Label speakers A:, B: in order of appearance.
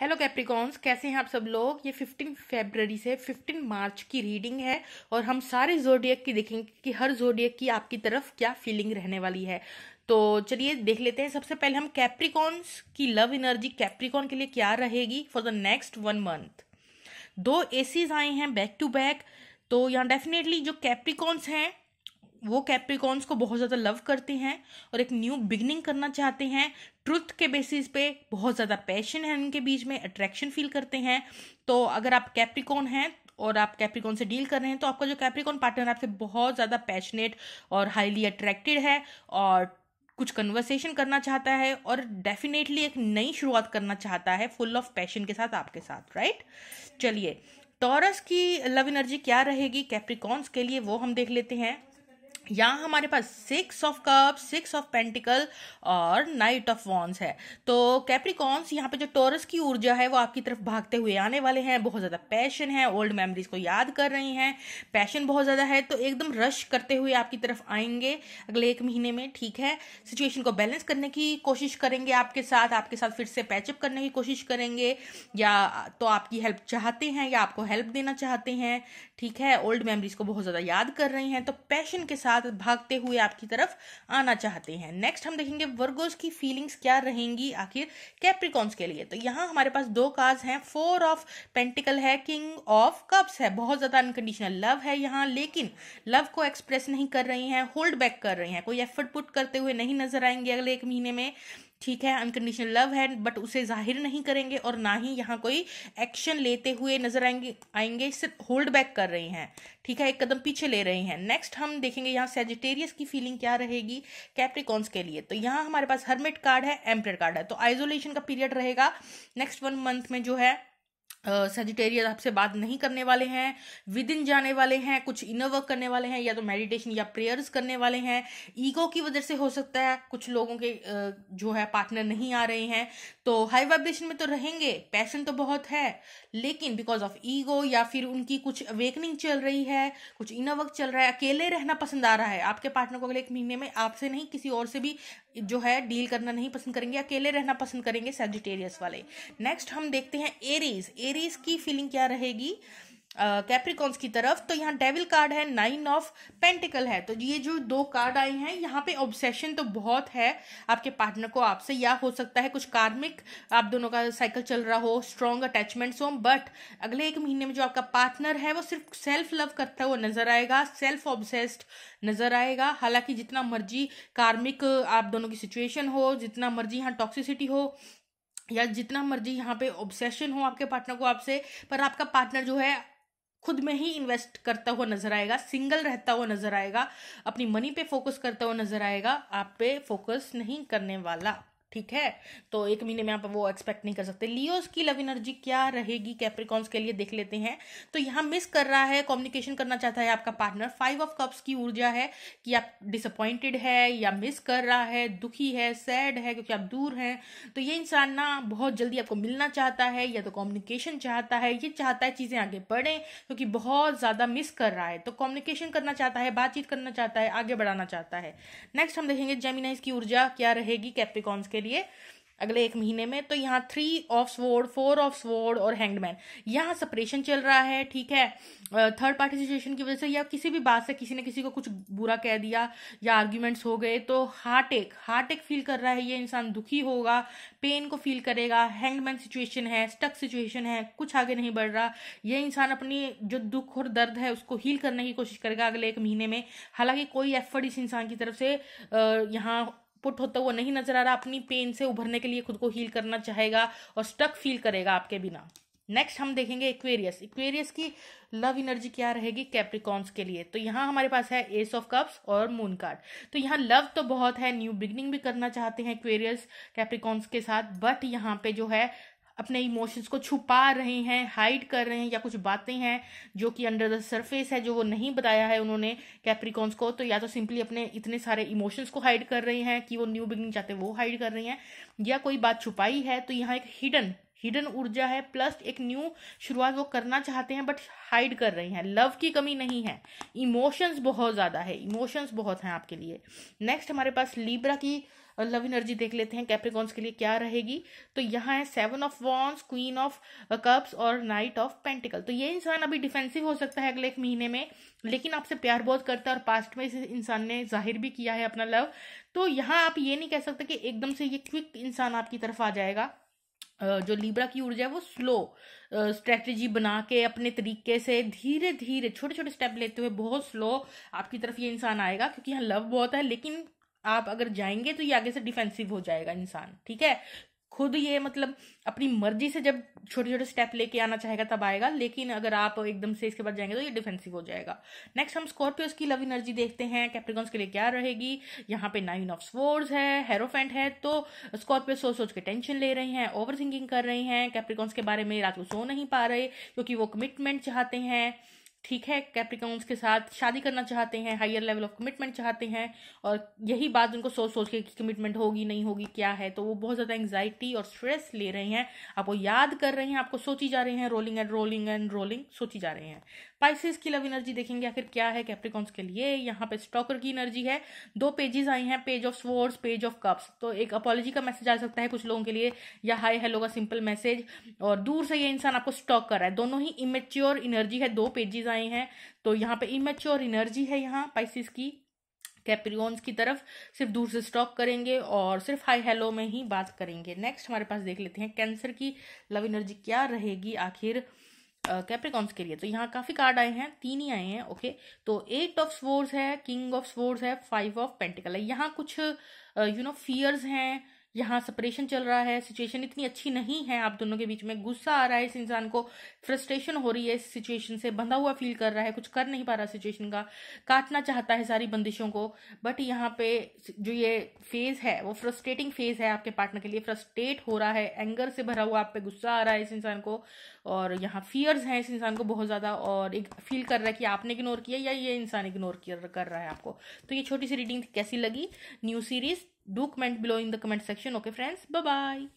A: hello Capricorns कैसे हैं आप सब लोग ये 15 फरवरी से 15 मार्च की रीडिंग है और हम सारे जोडियक की देखेंगे कि हर जोडियक की आपकी तरफ क्या फीलिंग रहने वाली है तो चलिए देख लेते हैं सबसे पहले हम कैप्रिकॉन्स की लव एनर्जी कैप्रिकॉन के लिए क्या रहेगी for the next one month दो एसीज आए हैं बैक टू बैक तो यहाँ डेफिनेटली जो कैप्रिकॉन्स हैं वो कैप्रिकॉन्स को बहुत ज़्यादा लव करते हैं और एक न्यू बिगनिंग करना चाहते हैं ट्रुथ के बेसिस पे बहुत ज़्यादा पैशन है उनके बीच में अट्रैक्शन फील करते हैं तो अगर आप कैप्रिकॉन हैं और आप कैप्रिकॉन से डील कर रहे हैं तो आपका जो कैप्रिकॉन पार्टनर आपसे बहुत ज़्यादा पैशनेट और हाईली अट्रैक्टेड है और कुछ कन्वर्सेशन करना चाहता है और डेफिनेटली एक नई शुरुआत करना चाहता है फुल ऑफ पैशन के साथ आपके साथ राइट चलिए टॉरस की लव एनर्जी क्या रहेगी कैप्रिकॉन्स के लिए वो हम देख लेते हैं यहाँ हमारे पास six of cups six of pentacles और नाइट ऑफ वॉन्स है तो कैप्रिकॉन्स यहाँ पे जो टोरस की ऊर्जा है वो आपकी तरफ भागते हुए आने वाले हैं बहुत ज़्यादा पैशन है ओल्ड मेमोरीज को याद कर रहे हैं पैशन बहुत ज़्यादा है तो एकदम रश करते हुए आपकी तरफ आएंगे अगले एक महीने में ठीक है सिचुएशन को बैलेंस करने की कोशिश करेंगे आपके साथ आपके साथ फिर से पैचअप करने की कोशिश करेंगे या तो आपकी हेल्प चाहते हैं या आपको हेल्प देना चाहते हैं ठीक है ओल्ड मेमोरीज को बहुत ज़्यादा याद कर रहे हैं तो पैशन के साथ साथ भागते हुए आपकी तरफ आना चाहते हैं नेक्स्ट हम देखेंगे वर्गोज की फीलिंग्स क्या रहेंगी आखिर कैप्रिकॉन्स के लिए तो यहाँ हमारे पास दो कार्ड हैं फोर ऑफ पेंटिकल है किंग ऑफ कप्स है बहुत ज़्यादा अनकंडीशनल लव है यहाँ लेकिन लव को एक्सप्रेस नहीं कर रही हैं होल्ड बैक कर रही हैं कोई एफर्ट पुट करते हुए नहीं नजर आएंगे अगले एक महीने में ठीक है अनकंडीशनल लव है बट उसे जाहिर नहीं करेंगे और ना ही यहाँ कोई एक्शन लेते हुए नजर आएंगे आएंगे सिर्फ होल्ड बैक कर रहे हैं ठीक है एक कदम पीछे ले रहे हैं नेक्स्ट हम देखेंगे यहाँ सेजिटेरियस की फीलिंग क्या रहेगी कैप्रिकॉन्स के लिए तो यहाँ हमारे पास हर्मिट कार्ड है एम्प्रेड कार्ड है तो आइसोलेशन का पीरियड रहेगा नेक्स्ट वन मंथ में जो है सेजिटेरियस uh, आपसे बात नहीं करने वाले हैं विद इन जाने वाले हैं कुछ इनर वर्क करने वाले हैं या तो मेडिटेशन या प्रेयर्स करने वाले हैं ईगो की वजह से हो सकता है कुछ लोगों के uh, जो है पार्टनर नहीं आ रहे हैं तो हाई वाइब्रेशन में तो रहेंगे पैशन तो बहुत है लेकिन बिकॉज ऑफ ईगो या फिर उनकी कुछ अवेकनिंग चल रही है कुछ इनर वर्क चल रहा है अकेले रहना पसंद आ रहा है आपके पार्टनर को अगले एक महीने में आपसे नहीं किसी और से भी जो है डील करना नहीं पसंद करेंगे अकेले रहना पसंद करेंगे सेजिटेरियस वाले नेक्स्ट हम देखते हैं एरीज एरीज की फीलिंग क्या रहेगी कैप्रिकॉन्स uh, की तरफ तो यहाँ डेविल कार्ड है नाइन ऑफ पेंटिकल है तो ये जो दो कार्ड आए हैं यहाँ पे ऑब्सेशन तो बहुत है आपके पार्टनर को आपसे या हो सकता है कुछ कार्मिक आप दोनों का साइकिल चल रहा हो स्ट्रॉन्ग अटैचमेंट्स हो बट अगले एक महीने में जो आपका पार्टनर है वो सिर्फ सेल्फ लव करता हुआ नजर आएगा सेल्फ ऑब्सेस्ड नजर आएगा हालांकि जितना मर्जी कार्मिक आप दोनों की सिचुएशन हो जितना मर्जी यहाँ टॉक्सिसिटी हो या जितना मर्जी यहाँ पे ऑब्सेशन हो आपके पार्टनर को आपसे पर आपका पार्टनर जो है खुद में ही इन्वेस्ट करता हुआ नजर आएगा सिंगल रहता हुआ नजर आएगा अपनी मनी पे फोकस करता हुआ नजर आएगा आप पे फोकस नहीं करने वाला ठीक है तो एक महीने में आप वो एक्सपेक्ट नहीं कर सकते लियोस की लव एनर्जी क्या रहेगी कैप्रिकॉन्स के लिए देख लेते हैं तो यहाँ मिस कर रहा है कम्युनिकेशन करना चाहता है आपका पार्टनर फाइव ऑफ कप्स की ऊर्जा है कि आप डिसअपॉइंटेड है या मिस कर रहा है दुखी है सैड है क्योंकि आप दूर हैं तो ये इंसान ना बहुत जल्दी आपको मिलना चाहता है या तो कॉम्युनिकेशन चाहता है ये चाहता है चीज़ें आगे बढ़ें क्योंकि बहुत ज़्यादा मिस कर रहा है तो कॉम्युनिकेशन करना चाहता है बातचीत करना चाहता है आगे बढ़ाना चाहता है नेक्स्ट हम देखेंगे जेमिनाइज की ऊर्जा क्या रहेगी कैप्रिकॉन्स के लिए अगले एक महीने में तो यहाँ three of sword four of sword और हैंगमैन यहाँ सपरेशन चल रहा है ठीक है थर्ड पार्टी सिचुएशन की वजह से या किसी भी बात से किसी ने किसी को कुछ बुरा कह दिया या आर्ग्यूमेंट्स हो गए तो हार्ट एक हार्ट एक फील कर रहा है ये इंसान दुखी होगा पेन को फील करेगा हैंगमैन सिचुएशन है स्टक सिचुएशन है कुछ आगे नहीं बढ़ रहा ये इंसान अपनी जो दुख और दर्द है उसको हील करने की कोशिश करेगा अगले एक महीने में हालांकि कोई एफर्ट इस इंसान की तरफ से यहाँ पुट होता हुआ नहीं नजर आ रहा अपनी पेन से उभरने के लिए खुद को हील करना चाहेगा और स्टक फील करेगा आपके बिना नेक्स्ट हम देखेंगे इक्वेरियस इक्वेरियस की लव एनर्जी क्या रहेगी कैप्रिकॉन्स के लिए तो यहाँ हमारे पास है एस ऑफ कप्स और मून कार्ड तो यहाँ लव तो बहुत है न्यू बिगनिंग भी करना चाहते हैं इक्वेरियस कैप्रिकॉन्स के साथ बट यहाँ पे जो है अपने इमोशंस को छुपा रहे हैं हाइड कर रहे हैं या कुछ बातें हैं जो कि अंडर द सरफेस है जो वो नहीं बताया है उन्होंने कैप्रिकॉन्स को तो या तो सिंपली अपने इतने सारे इमोशंस को हाइड कर रहे हैं कि वो न्यू बिगनिंग चाहते हैं वो हाइड कर रहे हैं या कोई बात छुपाई है तो यहाँ एक हिडन हिडन ऊर्जा है प्लस एक न्यू शुरुआत वो करना चाहते हैं बट हाइड कर रहे हैं लव की कमी नहीं है इमोशंस बहुत ज़्यादा है इमोशंस बहुत हैं आपके लिए नेक्स्ट हमारे पास लीब्रा की लव एनर्जी देख लेते हैं कैप्रिकॉन्स के लिए क्या रहेगी तो यहाँ है seven of wands queen of cups और नाइट ऑफ पेंटिकल तो ये इंसान अभी डिफेंसिव हो सकता है अगले एक महीने में लेकिन आपसे प्यार बहुत करता है और पास्ट में इस इंसान ने जाहिर भी किया है अपना लव तो यहाँ आप ये नहीं कह सकते कि एकदम से ये क्विक इंसान आपकी तरफ आ जाएगा जो लीब्रा की ऊर्जा है वो स्लो स्ट्रेटजी बना के अपने तरीके से धीरे धीरे छोटे छोटे स्टेप लेते हुए बहुत स्लो आपकी तरफ ये इंसान आएगा क्योंकि यहाँ लव बहुत है लेकिन आप अगर जाएंगे तो ये आगे से डिफेंसिव हो जाएगा इंसान ठीक है खुद ये मतलब अपनी मर्जी से जब छोटे छोटे स्टेप लेके आना चाहेगा तब आएगा लेकिन अगर आप एकदम से इसके बाद जाएंगे तो ये डिफेंसिव हो जाएगा नेक्स्ट हम स्कॉर्पियोस की लव एनर्जी देखते हैं कैप्रिकॉन्स के लिए क्या रहेगी यहाँ पे नाइन ऑफ स्वर्ड्स है हेरोफेंट है तो स्कॉर्पियो सोच सोच के टेंशन ले रहे हैं ओवर थिंकिंग कर रहे हैं कैप्रिकॉन्स के बारे में रात को सो नहीं पा रहे क्योंकि वो कमिटमेंट चाहते हैं ठीक है कैप्रिकॉन्स के साथ शादी करना चाहते हैं हायर लेवल ऑफ कमिटमेंट चाहते हैं और यही बात उनको सोच सोच के कि कमिटमेंट होगी नहीं होगी क्या है तो वो बहुत ज़्यादा एंगजाइटी और स्ट्रेस ले रहे हैं आपको याद कर रहे हैं आपको सोची जा रहे हैं rolling and rolling and rolling सोची जा रहे हैं पाइसिस की लव एनर्जी देखेंगे आखिर क्या है कैप्रिकॉन्स के लिए यहाँ पे स्टॉकर की एनर्जी है दो पेजेस आई हैं page of swords page of cups तो एक अपॉलॉजी का मैसेज आ सकता है कुछ लोगों के लिए या हाय हेलो का सिंपल मैसेज और दूर से ये इंसान आपको स्टॉक कर रहा है दोनों ही इमेच्योर एनर्जी है दो पेजेस आए हैं तो यहाँ पे इमेच्योर इनर्जी है यहाँ पाइसिस की कैप्रियोन्स की तरफ सिर्फ दूर से स्टॉप करेंगे और सिर्फ हाई हेलो में ही बात करेंगे नेक्स्ट हमारे पास देख लेते हैं कैंसर की लव इनर्जी क्या रहेगी आखिर कैप्रिकॉन्स uh, के लिए तो यहाँ काफी कार्ड आए हैं तीन ही आए हैं ओके तो एट ऑफ स्वोर्स है किंग ऑफ स्वोर्स है फाइव ऑफ पेंटिकल है यहाँ कुछ यू नो फियर्स हैं यहाँ सेपरेशन चल रहा है सिचुएशन इतनी अच्छी नहीं है आप दोनों के बीच में गुस्सा आ रहा है इस इंसान को फ्रस्ट्रेशन हो रही है इस सिचुएशन से बंधा हुआ फील कर रहा है कुछ कर नहीं पा रहा सिचुएशन का काटना चाहता है सारी बंदिशों को बट यहाँ पे जो ये फेज है वो फ्रस्ट्रेटिंग फेज है आपके पार्टनर के लिए फ्रस्ट्रेट हो रहा है एंगर से भरा हुआ आप पे गुस्सा आ रहा है इस इंसान को और यहाँ फियर्स हैं इस इंसान को बहुत ज़्यादा और एक फील कर रहा है कि आपने इग्नोर किया या ये इंसान इग्नोर कर रहा है आपको तो ये छोटी सी रीडिंग कैसी लगी new series do comment below in the comment section okay friends bye bye